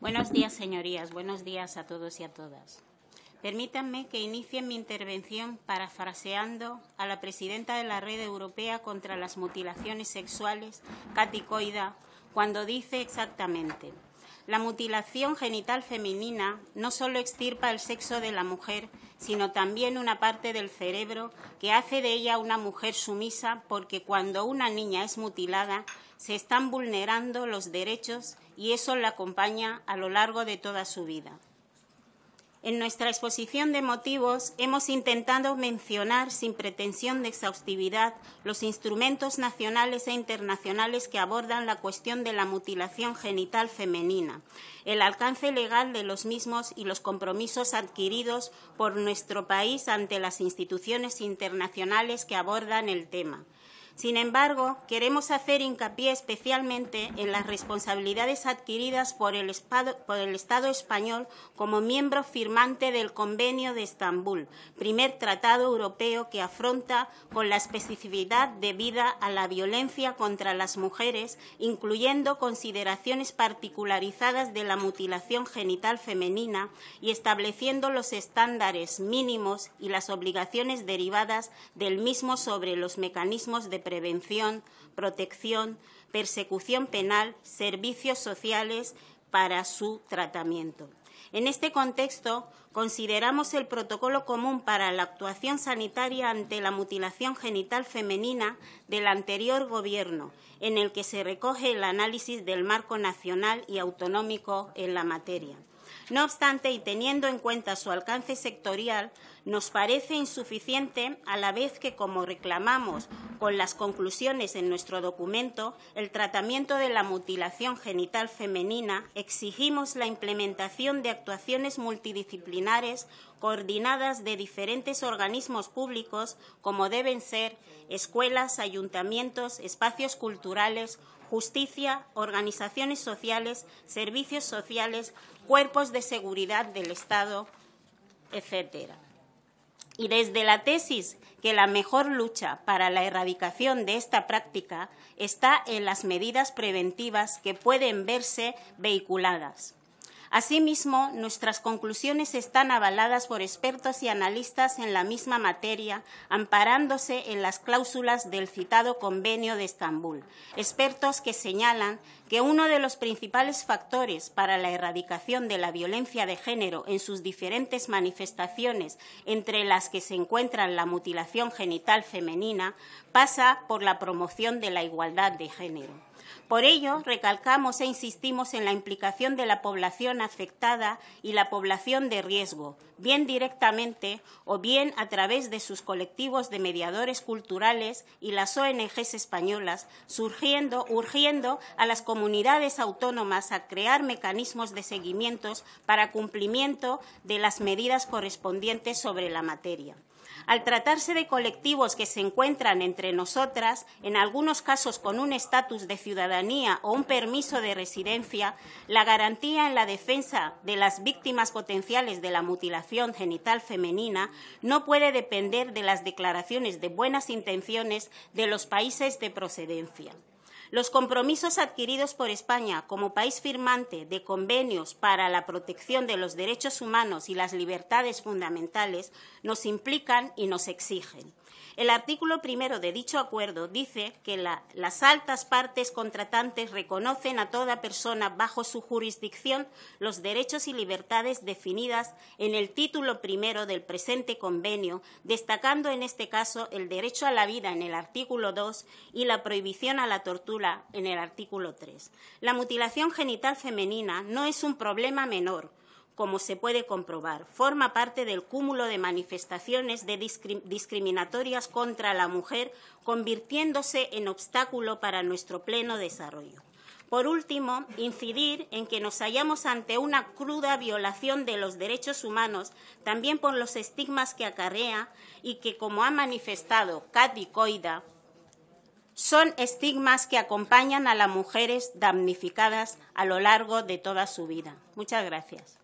Buenos días, señorías. Buenos días a todos y a todas. Permítanme que inicie mi intervención parafraseando a la presidenta de la Red Europea contra las Mutilaciones Sexuales, Katy Coida, cuando dice exactamente. La mutilación genital femenina no solo extirpa el sexo de la mujer, sino también una parte del cerebro que hace de ella una mujer sumisa porque cuando una niña es mutilada se están vulnerando los derechos y eso la acompaña a lo largo de toda su vida. En nuestra exposición de motivos hemos intentado mencionar sin pretensión de exhaustividad los instrumentos nacionales e internacionales que abordan la cuestión de la mutilación genital femenina, el alcance legal de los mismos y los compromisos adquiridos por nuestro país ante las instituciones internacionales que abordan el tema. Sin embargo, queremos hacer hincapié especialmente en las responsabilidades adquiridas por el, Estado, español como miembro firmante del Convenio de Estambul, primer tratado europeo que afronta con la especificidad debida a la violencia contra las mujeres, incluyendo consideraciones particularizadas de la mutilación genital femenina y estableciendo los estándares mínimos y las obligaciones derivadas del mismo sobre los mecanismos de prevención, protección, persecución penal, servicios sociales para su tratamiento. En este contexto, consideramos el protocolo común para la actuación sanitaria ante la mutilación genital femenina del anterior Gobierno, en el que se recoge el análisis del marco nacional y autonómico en la materia. No obstante, y teniendo en cuenta su alcance sectorial, nos parece insuficiente a la vez que, como reclamamos con las conclusiones en nuestro documento, el tratamiento de la mutilación genital femenina, exigimos la implementación de actuaciones multidisciplinares coordinadas de diferentes organismos públicos, como deben ser escuelas, ayuntamientos, espacios culturales, justicia, organizaciones sociales, servicios sociales, cuerpos de seguridad del Estado, etc. Y desde la tesis que la mejor lucha para la erradicación de esta práctica está en las medidas preventivas que pueden verse vehiculadas. Asimismo, nuestras conclusiones están avaladas por expertos y analistas en la misma materia, amparándose en las cláusulas del citado Convenio de Estambul, expertos que señalan que uno de los principales factores para la erradicación de la violencia de género en sus diferentes manifestaciones, entre las que se encuentran la mutilación genital femenina, pasa por la promoción de la igualdad de género. Por ello, recalcamos e insistimos en la implicación de la población afectada y la población de riesgo, bien directamente o bien a través de sus colectivos de mediadores culturales y las ONG españolas, surgiendo, urgiendo a las comunidades autónomas a crear mecanismos de seguimiento para cumplimiento de las medidas correspondientes sobre la materia. Al tratarse de colectivos que se encuentran entre nosotras, en algunos casos con un estatus de ciudadanía o un permiso de residencia, la garantía en la defensa de las víctimas potenciales de la mutilación genital femenina no puede depender de las declaraciones de buenas intenciones de los países de procedencia. Los compromisos adquiridos por España como país firmante de convenios para la protección de los derechos humanos y las libertades fundamentales nos implican y nos exigen. El artículo primero de dicho acuerdo dice que las altas partes contratantes reconocen a toda persona bajo su jurisdicción los derechos y libertades definidas en el título primero del presente convenio, destacando en este caso el derecho a la vida en el artículo 2 y la prohibición a la tortura en el artículo 3. La mutilación genital femenina no es un problema menor como se puede comprobar, forma parte del cúmulo de manifestaciones discriminatorias contra la mujer, convirtiéndose en obstáculo para nuestro pleno desarrollo. Por último, incidir en que nos hallamos ante una cruda violación de los derechos humanos, también por los estigmas que acarrea y que, como ha manifestado Katy Coida, son estigmas que acompañan a las mujeres damnificadas a lo largo de toda su vida. Muchas gracias.